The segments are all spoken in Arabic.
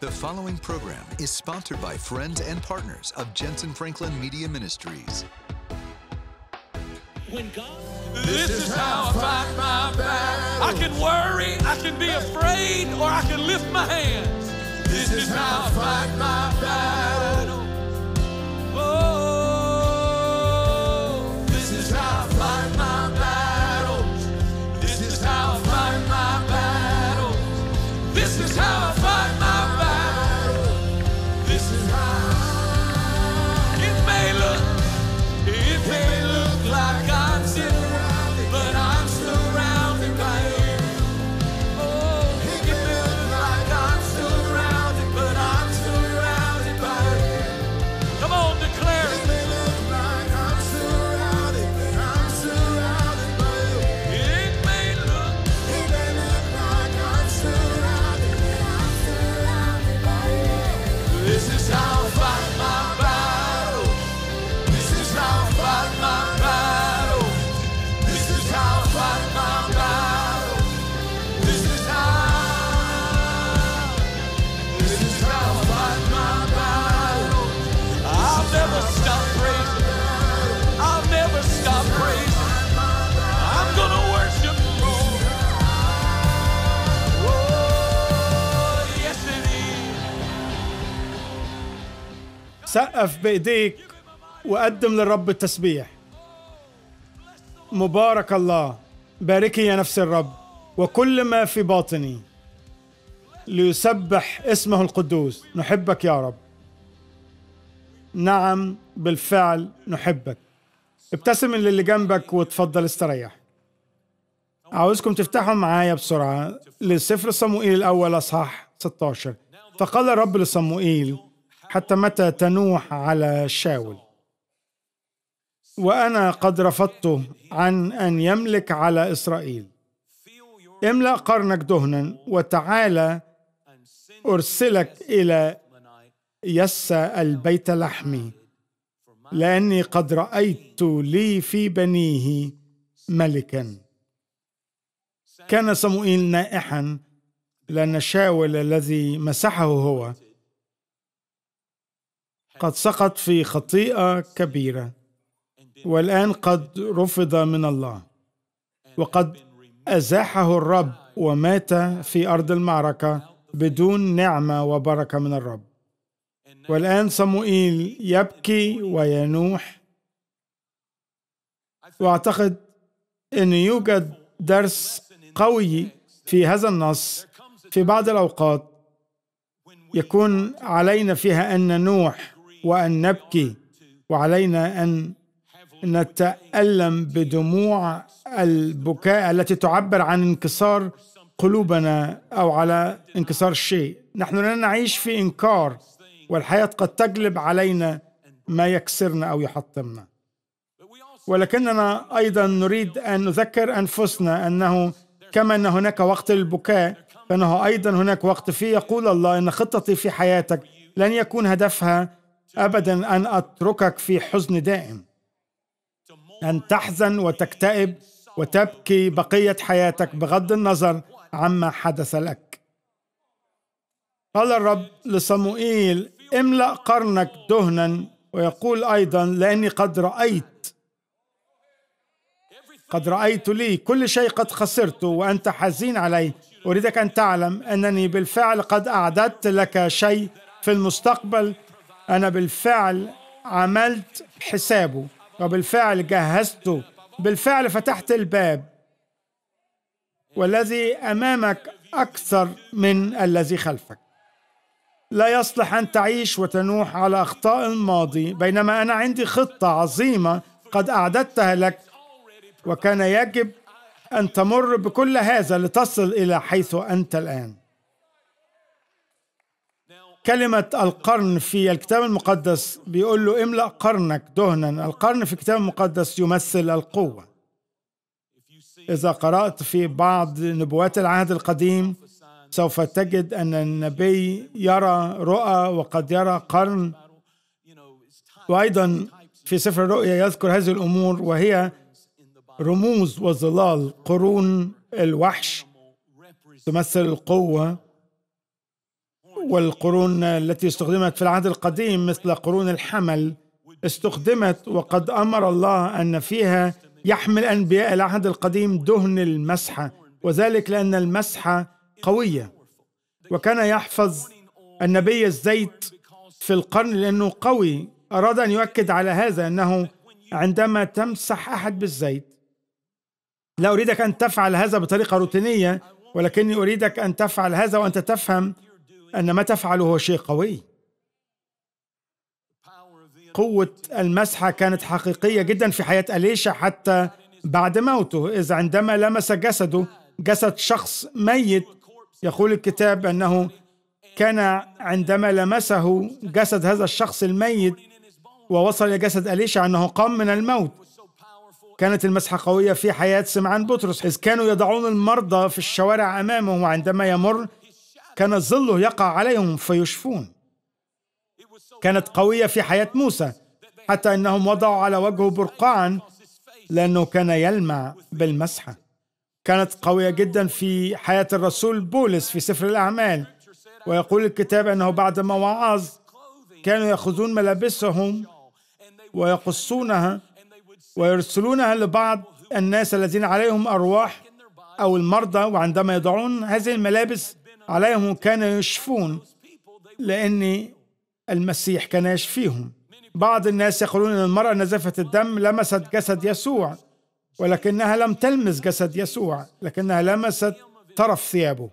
The following program is sponsored by friends and partners of Jensen Franklin Media Ministries. When God, this, this is, is how, I fight my battle. I can worry, I can be afraid, or I can lift my hands. This, this is, is how I fight my battle. سقف بايديك وقدم للرب التسبيح مبارك الله باركي يا نفس الرب وكل ما في باطني ليسبح اسمه القدوس نحبك يا رب نعم بالفعل نحبك ابتسم للي جنبك وتفضل استريح عاوزكم تفتحوا معايا بسرعة لسفر صموئيل الأول أصحاح 16 فقال الرب لصموئيل حتى متى تنوح على شاول وانا قد رفضته عن ان يملك على اسرائيل املا قرنك دهنا وتعالى ارسلك الى يس البيت لحمي لاني قد رايت لي في بنيه ملكا كان صموئيل نائحا لان شاول الذي مسحه هو قد سقط في خطيئه كبيره والان قد رفض من الله وقد ازاحه الرب ومات في ارض المعركه بدون نعمه وبركه من الرب والان صموئيل يبكي وينوح واعتقد ان يوجد درس قوي في هذا النص في بعض الاوقات يكون علينا فيها ان ننوح وأن نبكي وعلينا أن نتألم بدموع البكاء التي تعبر عن انكسار قلوبنا أو على انكسار شيء نحن لا نعيش في إنكار والحياة قد تجلب علينا ما يكسرنا أو يحطمنا ولكننا أيضا نريد أن نذكر أنفسنا أنه كما أن هناك وقت للبكاء فإنه أيضا هناك وقت فيه يقول الله أن خطتي في حياتك لن يكون هدفها ابدا ان اتركك في حزن دائم ان تحزن وتكتئب وتبكي بقيه حياتك بغض النظر عما حدث لك قال الرب لصموئيل املا قرنك دهنا ويقول ايضا لاني قد رايت قد رايت لي كل شيء قد خسرته وانت حزين عليه اريدك ان تعلم انني بالفعل قد اعددت لك شيء في المستقبل أنا بالفعل عملت حسابه وبالفعل جهزته بالفعل فتحت الباب والذي أمامك أكثر من الذي خلفك لا يصلح أن تعيش وتنوح على أخطاء الماضي بينما أنا عندي خطة عظيمة قد أعددتها لك وكان يجب أن تمر بكل هذا لتصل إلى حيث أنت الآن كلمة القرن في الكتاب المقدس بيقول له املأ قرنك دهنا القرن في الكتاب المقدس يمثل القوة إذا قرأت في بعض نبوات العهد القديم سوف تجد أن النبي يرى رؤى وقد يرى قرن وأيضا في سفر الرؤيا يذكر هذه الأمور وهي رموز وظلال قرون الوحش تمثل القوة والقرون التي استخدمت في العهد القديم مثل قرون الحمل استخدمت وقد أمر الله أن فيها يحمل أنبياء العهد القديم دهن المسحة وذلك لأن المسحة قوية وكان يحفظ النبي الزيت في القرن لأنه قوي أراد أن يؤكد على هذا أنه عندما تمسح أحد بالزيت لا أريدك أن تفعل هذا بطريقة روتينية ولكني أريدك أن تفعل هذا وأنت تفهم أن ما تفعله هو شيء قوي قوة المسحة كانت حقيقية جدا في حياة أليشا حتى بعد موته إذ عندما لمس جسده جسد شخص ميت يقول الكتاب أنه كان عندما لمسه جسد هذا الشخص الميت ووصل إلى جسد أليشا أنه قام من الموت كانت المسحة قوية في حياة سمعان بطرس إذ كانوا يضعون المرضى في الشوارع أمامه وعندما يمر كان ظله يقع عليهم فيشفون كانت قوية في حياة موسى حتى أنهم وضعوا على وجهه برقعا لأنه كان يلمع بالمسحة كانت قوية جدا في حياة الرسول بولس في سفر الأعمال ويقول الكتاب أنه بعد ما وعظ كانوا يأخذون ملابسهم ويقصونها ويرسلونها لبعض الناس الذين عليهم أرواح أو المرضى وعندما يضعون هذه الملابس عليهم كانوا يشفون لأن المسيح كان يشفيهم بعض الناس يقولون أن المرأة نزفت الدم لمست جسد يسوع ولكنها لم تلمس جسد يسوع لكنها لمست طرف ثيابه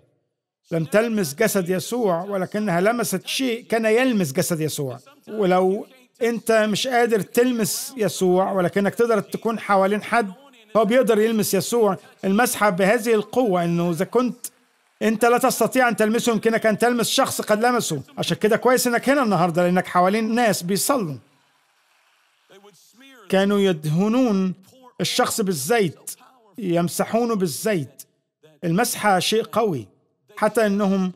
لم تلمس جسد يسوع ولكنها لمست شيء كان يلمس جسد يسوع ولو انت مش قادر تلمس يسوع ولكنك تقدر تكون حوالين حد هو بيقدر يلمس يسوع المسحة بهذه القوة انه اذا كنت انت لا تستطيع ان تلمسه يمكنك ان تلمس شخص قد لمسه عشان كده كويس انك هنا النهارده لانك حوالين ناس بيصلوا كانوا يدهنون الشخص بالزيت يمسحونه بالزيت المسحه شيء قوي حتى انهم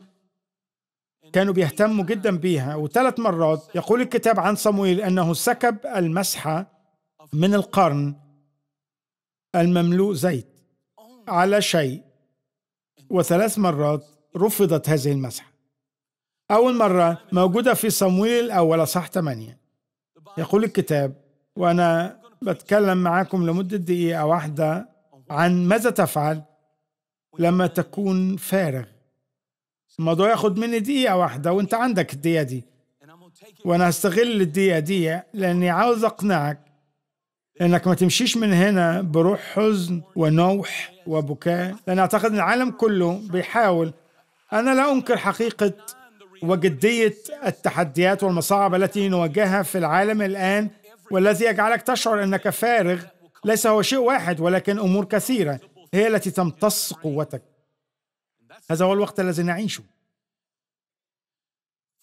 كانوا بيهتموا جدا بيها وثلاث مرات يقول الكتاب عن صمويل انه سكب المسحه من القرن المملوء زيت على شيء وثلاث مرات رفضت هذه المسحة أول مرة موجودة في صمويل الأول أصح 8 يقول الكتاب وأنا بتكلم معاكم لمدة دقيقة واحدة عن ماذا تفعل لما تكون فارغ الموضوع ياخد مني دقيقة واحدة وأنت عندك الدقيقة دي وأنا هستغل الدقيقة دي لأني عاوز أقنعك لأنك ما تمشيش من هنا بروح حزن ونوح وبكاء لأن أعتقد العالم كله بيحاول أنا لا أنكر حقيقة وجدية التحديات والمصاعب التي نواجهها في العالم الآن والذي يجعلك تشعر أنك فارغ ليس هو شيء واحد ولكن أمور كثيرة هي التي تمتص قوتك هذا هو الوقت الذي نعيشه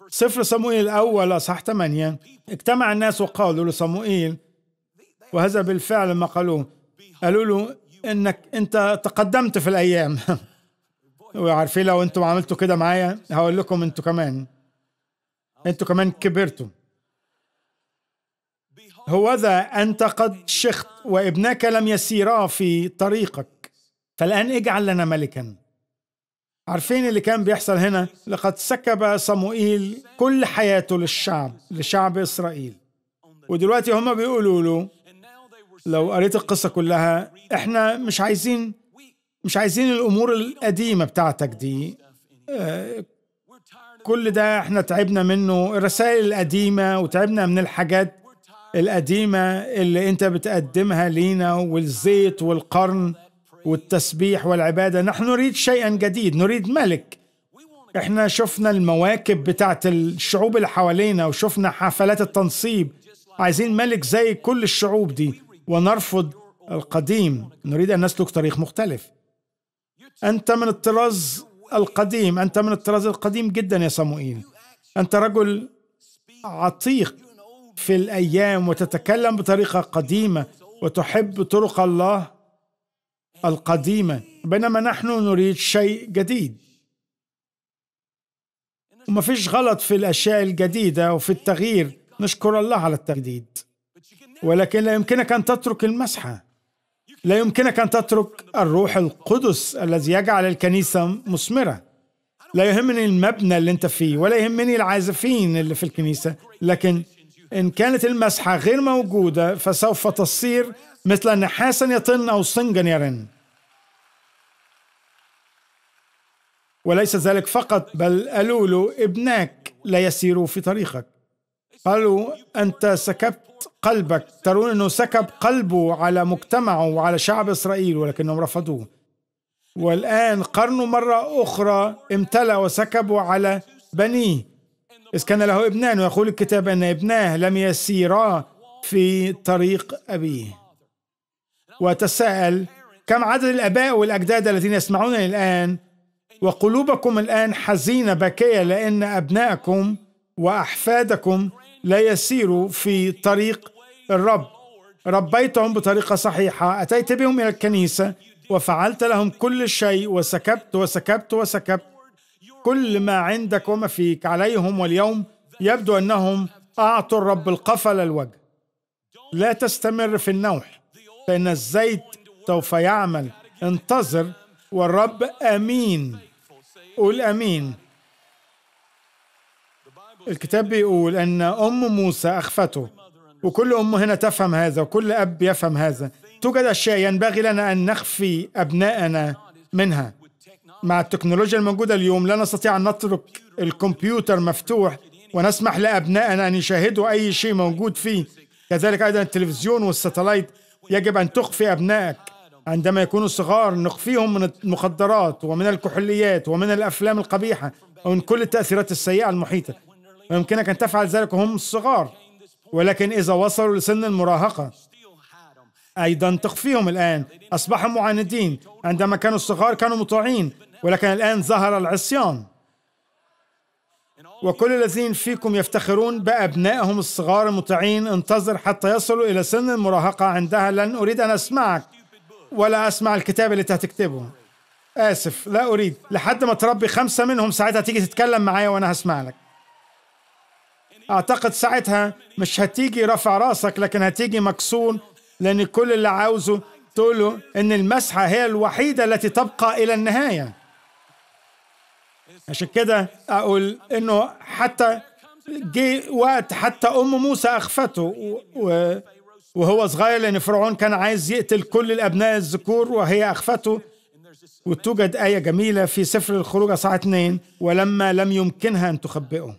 سفر صموئيل الأول اصح 8 اجتمع الناس وقالوا لصموئيل وهذا بالفعل ما قالوه قالوا له انك انت تقدمت في الايام وعارفين لو انتم عملتوا كده معايا هقول لكم انتوا كمان انتوا كمان كبرتوا هوذا انت قد شخت وابناك لم يسيرا في طريقك فالان اجعل لنا ملكا عارفين اللي كان بيحصل هنا لقد سكب صموئيل كل حياته للشعب لشعب اسرائيل ودلوقتي هم بيقولوا له لو قريت القصة كلها احنا مش عايزين مش عايزين الأمور القديمة بتاعتك دي آه، كل ده احنا تعبنا منه الرسائل القديمة وتعبنا من الحاجات القديمة اللي انت بتقدمها لينا والزيت والقرن والتسبيح والعبادة نحن نريد شيئا جديد نريد ملك احنا شفنا المواكب بتاعت الشعوب اللي حوالينا وشفنا حفلات التنصيب عايزين ملك زي كل الشعوب دي ونرفض القديم نريد أن نسلك طريق مختلف أنت من الطراز القديم أنت من الطراز القديم جدا يا صموئيل أنت رجل عتيق في الأيام وتتكلم بطريقة قديمة وتحب طرق الله القديمة بينما نحن نريد شيء جديد وما فيش غلط في الأشياء الجديدة وفي التغيير نشكر الله على التجديد ولكن لا يمكنك ان تترك المسحه لا يمكنك ان تترك الروح القدس الذي يجعل الكنيسه مثمره لا يهمني المبنى اللي انت فيه ولا يهمني العازفين اللي في الكنيسه لكن ان كانت المسحه غير موجوده فسوف تصير مثل نحاسا يطن او صنجا يرن وليس ذلك فقط بل قالوا له ابناك لا يسير في طريقك قالوا انت سكبت قلبك ترون أنه سكب قلبه على مجتمعه وعلى شعب إسرائيل ولكنهم رفضوه والآن قرنه مرة أخرى امتلأ وسكبوا على بنيه إذ كان له ابنان ويقول الكتاب أن ابناه لم يسيرا في طريق أبيه وتساءل كم عدد الآباء والأجداد الذين يسمعون الآن وقلوبكم الآن حزينة باكية لأن أبنائكم وأحفادكم لا يسيروا في طريق الرب ربيتهم بطريقة صحيحة أتيت بهم إلى الكنيسة وفعلت لهم كل شيء وسكبت وسكبت وسكبت كل ما عندك وما فيك عليهم واليوم يبدو أنهم أعطوا الرب القفل الوجه لا تستمر في النوح فإن الزيت سوف يعمل انتظر والرب أمين قول أمين الكتاب بيقول أن أم موسى أخفته وكل أم هنا تفهم هذا وكل أب يفهم هذا توجد أشياء ينبغي لنا أن نخفي أبنائنا منها مع التكنولوجيا الموجودة اليوم لا نستطيع أن نترك الكمبيوتر مفتوح ونسمح لأبنائنا أن يشاهدوا أي شيء موجود فيه كذلك أيضا التلفزيون والستلايت يجب أن تخفي أبنائك عندما يكونوا صغار نخفيهم من المخدرات ومن الكحوليات ومن الأفلام القبيحة ومن كل التأثيرات السيئة المحيطة ويمكنك أن تفعل ذلك وهم صغار ولكن إذا وصلوا لسن المراهقة أيضا تخفيهم الآن أصبحوا معاندين عندما كانوا صغار كانوا مطاعين ولكن الآن ظهر العصيان وكل الذين فيكم يفتخرون بأبنائهم الصغار المطيعين انتظر حتى يصلوا إلى سن المراهقة عندها لن أريد أن أسمعك ولا أسمع الكتاب اللي هتكتبه آسف لا أريد لحد ما تربي خمسة منهم ساعتها تيجي تتكلم معايا وأنا هسمع لك اعتقد ساعتها مش هتيجي رفع راسك لكن هتيجي مكسور لان كل اللي عاوزه تقول له ان المسحه هي الوحيده التي تبقى الى النهايه عشان كده اقول انه حتى جه وقت حتى ام موسى اخفته وهو صغير لان فرعون كان عايز يقتل كل الابناء الذكور وهي اخفته وتوجد آية جميلة في سفر الخروج أصحاح 2 ولما لم يمكنها أن تخبئه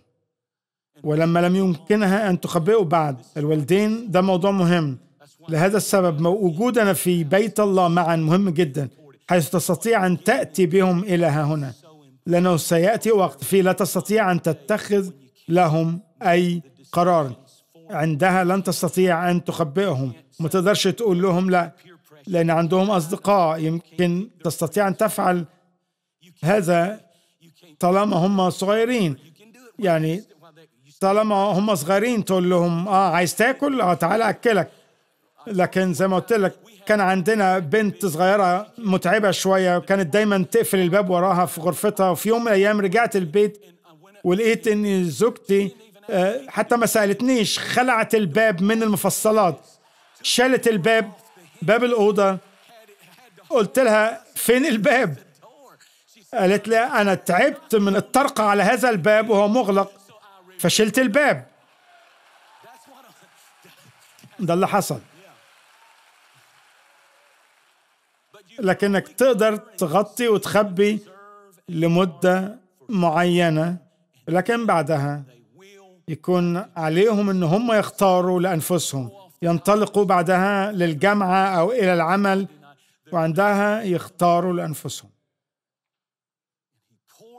ولما لم يمكنها أن تخبئه بعد الوالدين ده موضوع مهم لهذا السبب وجودنا في بيت الله معا مهم جدا حيث تستطيع أن تأتي بهم إلى هنا لأنه سيأتي وقت فيه لا تستطيع أن تتخذ لهم أي قرار عندها لن تستطيع أن تخبئهم ما تقدرش تقول لهم لا لأن عندهم أصدقاء يمكن تستطيع أن تفعل هذا طالما هم صغيرين يعني طالما هم صغيرين تقول لهم اه عايز تاكل اه تعالى اكلك لكن زي ما قلت لك كان عندنا بنت صغيره متعبه شويه وكانت دايما تقفل الباب وراها في غرفتها وفي يوم من الايام رجعت البيت ولقيت ان زوجتي آه، حتى ما سالتنيش خلعت الباب من المفصلات شالت الباب باب الاوضه قلت لها فين الباب قالت لي انا تعبت من الطرقه على هذا الباب وهو مغلق فشلت الباب ده اللي حصل لكنك تقدر تغطي وتخبي لمدة معينة لكن بعدها يكون عليهم ان هم يختاروا لانفسهم ينطلقوا بعدها للجامعة او الى العمل وعندها يختاروا لانفسهم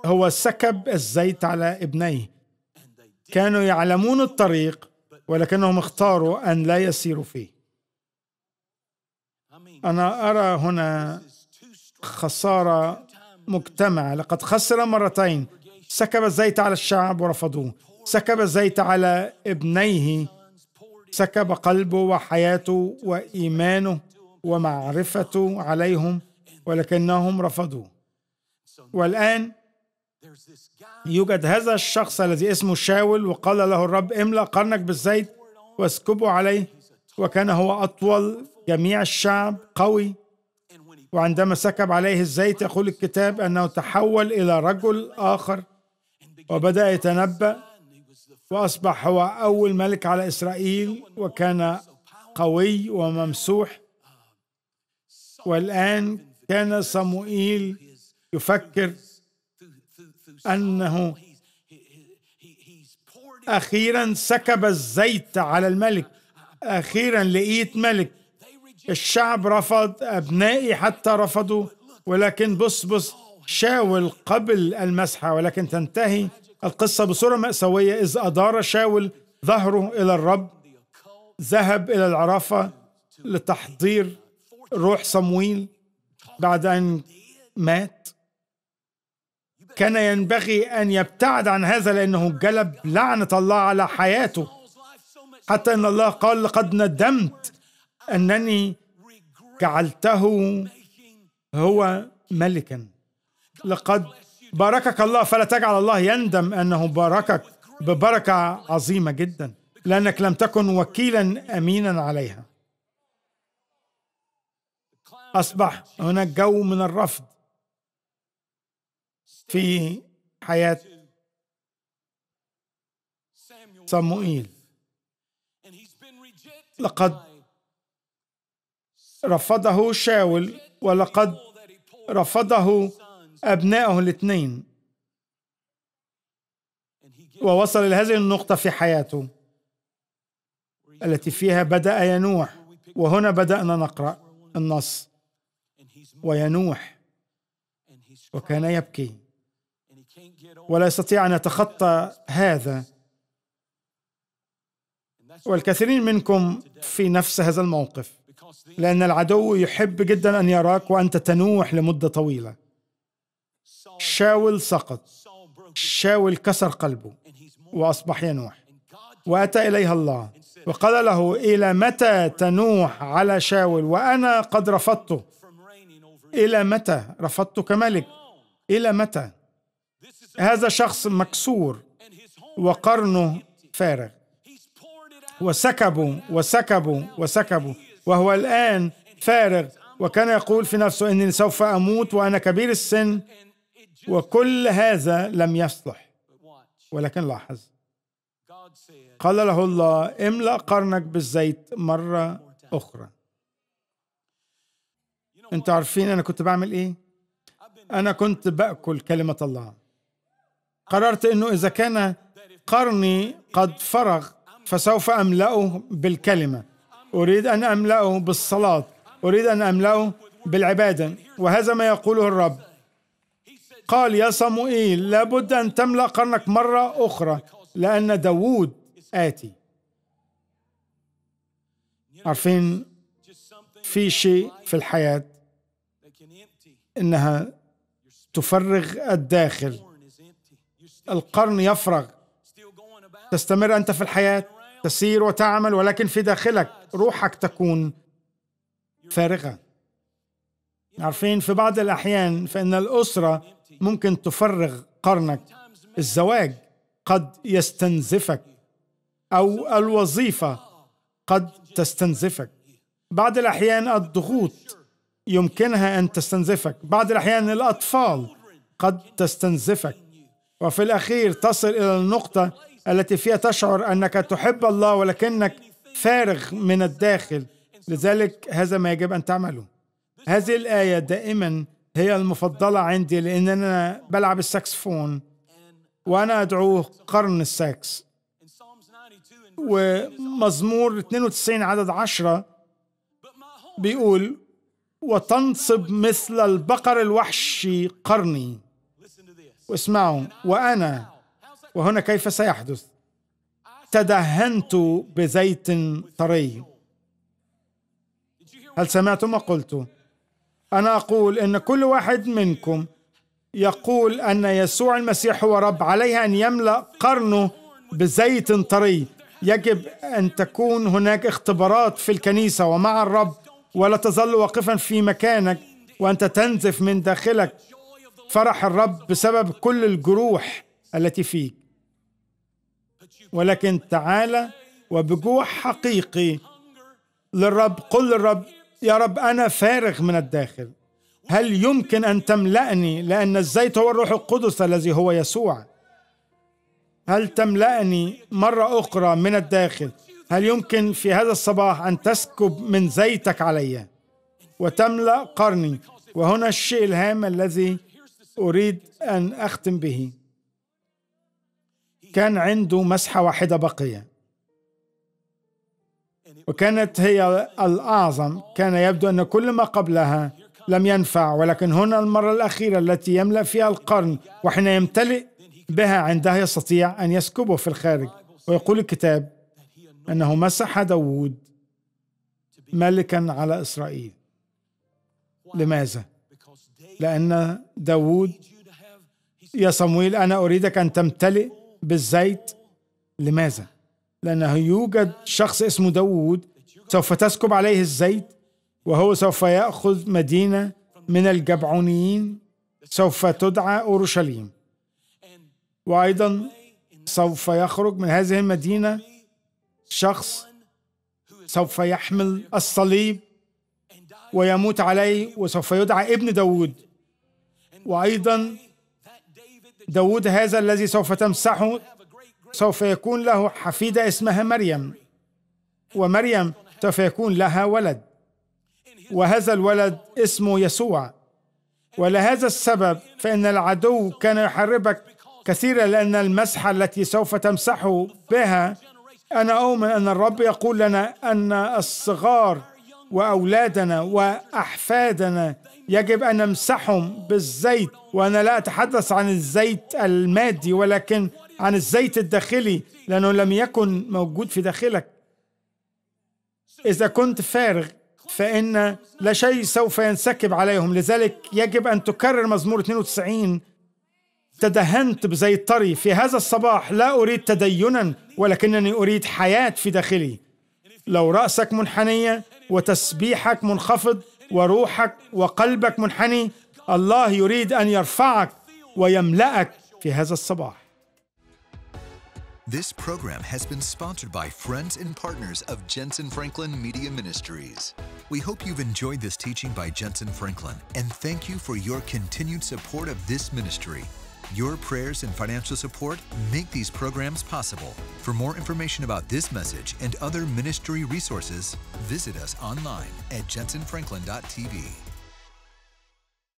هو سكب الزيت على ابنيه كانوا يعلمون الطريق ولكنهم اختاروا ان لا يسيروا فيه انا ارى هنا خساره مجتمعه لقد خسر مرتين سكب الزيت على الشعب ورفضوه سكب الزيت على ابنيه سكب قلبه وحياته وايمانه ومعرفته عليهم ولكنهم رفضوه والان يوجد هذا الشخص الذي اسمه شاول وقال له الرب املأ قرنك بالزيت واسكبه عليه وكان هو أطول جميع الشعب قوي وعندما سكب عليه الزيت يقول الكتاب أنه تحول إلى رجل آخر وبدأ يتنبأ وأصبح هو أول ملك على إسرائيل وكان قوي وممسوح um, والآن كان صموئيل يفكر انه اخيرا سكب الزيت على الملك اخيرا لقيت ملك الشعب رفض ابنائي حتى رفضوا ولكن بص بص شاول قبل المسحه ولكن تنتهي القصه بصوره ماساويه اذ ادار شاول ظهره الى الرب ذهب الى العرافه لتحضير روح صمويل بعد ان مات كان ينبغي أن يبتعد عن هذا لأنه جلب لعنة الله على حياته حتى أن الله قال لقد ندمت أنني جعلته هو ملكا لقد باركك الله فلا تجعل الله يندم أنه باركك ببركة عظيمة جدا لأنك لم تكن وكيلا أمينا عليها أصبح هناك جو من الرفض في حياة صموئيل لقد رفضه شاول ولقد رفضه أبنائه الاثنين ووصل إلى هذه النقطة في حياته التي فيها بدأ ينوح وهنا بدأنا نقرأ النص وينوح وكان يبكي ولا يستطيع أن يتخطى هذا والكثيرين منكم في نفس هذا الموقف لأن العدو يحب جدا أن يراك وأنت تنوح لمدة طويلة شاول سقط شاول كسر قلبه وأصبح ينوح وأتى إليها الله وقال له إلى متى تنوح على شاول وأنا قد رفضته إلى متى رفضتك ملك إلى متى هذا شخص مكسور وقرنه فارغ وسكبوا وسكبوا وسكبوا وهو الآن فارغ وكان يقول في نفسه إني سوف أموت وأنا كبير السن وكل هذا لم يصلح ولكن لاحظ قال له الله املأ قرنك بالزيت مرة أخرى أنت عارفين أنا كنت بعمل إيه؟ أنا كنت بأكل كلمة الله قررت انه اذا كان قرني قد فرغ فسوف املاه بالكلمه اريد ان املاه بالصلاه اريد ان املاه بالعباده وهذا ما يقوله الرب قال يا صموئيل لابد ان تملا قرنك مره اخرى لان داوود اتي عارفين في شيء في الحياه انها تفرغ الداخل القرن يفرغ تستمر أنت في الحياة تسير وتعمل ولكن في داخلك روحك تكون فارغة عارفين في بعض الأحيان فإن الأسرة ممكن تفرغ قرنك الزواج قد يستنزفك أو الوظيفة قد تستنزفك بعض الأحيان الضغوط يمكنها أن تستنزفك بعض الأحيان الأطفال قد تستنزفك وفي الأخير تصل إلى النقطة التي فيها تشعر أنك تحب الله ولكنك فارغ من الداخل لذلك هذا ما يجب أن تعمله هذه الآية دائما هي المفضلة عندي لأن أنا بلعب الساكسفون وأنا أدعوه قرن الساكس ومزمور 92 عدد 10 بيقول وتنصب مثل البقر الوحشي قرني واسمعوا وأنا وهنا كيف سيحدث تدهنت بزيت طري هل سمعتم ما قلت أنا أقول إن كل واحد منكم يقول أن يسوع المسيح هو رب عليه أن يملأ قرنه بزيت طري يجب أن تكون هناك اختبارات في الكنيسة ومع الرب ولا تظل واقفا في مكانك وأنت تنزف من داخلك فرح الرب بسبب كل الجروح التي فيك ولكن تعال وبجوع حقيقي للرب قل للرب يا رب أنا فارغ من الداخل هل يمكن أن تملأني لأن الزيت هو الروح القدس الذي هو يسوع هل تملأني مرة أخرى من الداخل هل يمكن في هذا الصباح أن تسكب من زيتك علي وتملأ قرني وهنا الشيء الهام الذي اريد ان اختم به كان عنده مسحه واحده بقيه وكانت هي الاعظم كان يبدو ان كل ما قبلها لم ينفع ولكن هنا المره الاخيره التي يملا فيها القرن وحين يمتلئ بها عندها يستطيع ان يسكبه في الخارج ويقول الكتاب انه مسح داوود ملكا على اسرائيل لماذا لأن داوود يا صمويل أنا أريدك أن تمتلئ بالزيت لماذا؟ لأنه يوجد شخص اسمه داوود سوف تسكب عليه الزيت وهو سوف يأخذ مدينة من الجبعونيين سوف تدعى أورشليم وأيضا سوف يخرج من هذه المدينة شخص سوف يحمل الصليب ويموت عليه وسوف يدعى ابن داوود وأيضا داود هذا الذي سوف تمسحه سوف يكون له حفيدة اسمها مريم ومريم سوف يكون لها ولد وهذا الولد اسمه يسوع ولهذا السبب فإن العدو كان يحاربك كثيرا لأن المسحة التي سوف تمسحه بها أنا أؤمن أن الرب يقول لنا أن الصغار وأولادنا وأحفادنا يجب أن نمسحهم بالزيت وأنا لا أتحدث عن الزيت المادي ولكن عن الزيت الداخلي لأنه لم يكن موجود في داخلك إذا كنت فارغ فإن لا شيء سوف ينسكب عليهم لذلك يجب أن تكرر مزمور 92 تدهنت بزيت طري في هذا الصباح لا أريد تدينا ولكنني أريد حياة في داخلي لو رأسك منحنية وتسبيحك منخفض وروحك وقلبك منحني الله يريد ان يرفعك ويملأك في هذا الصباح This program has been sponsored by friends and partners of Jensen Franklin Media Ministries. We hope you've enjoyed this teaching by Jensen Franklin and thank you for your continued support of this ministry. Your prayers and financial support make these programs possible. For more information about this message and other ministry resources, visit us online at jensenfranklin.tv.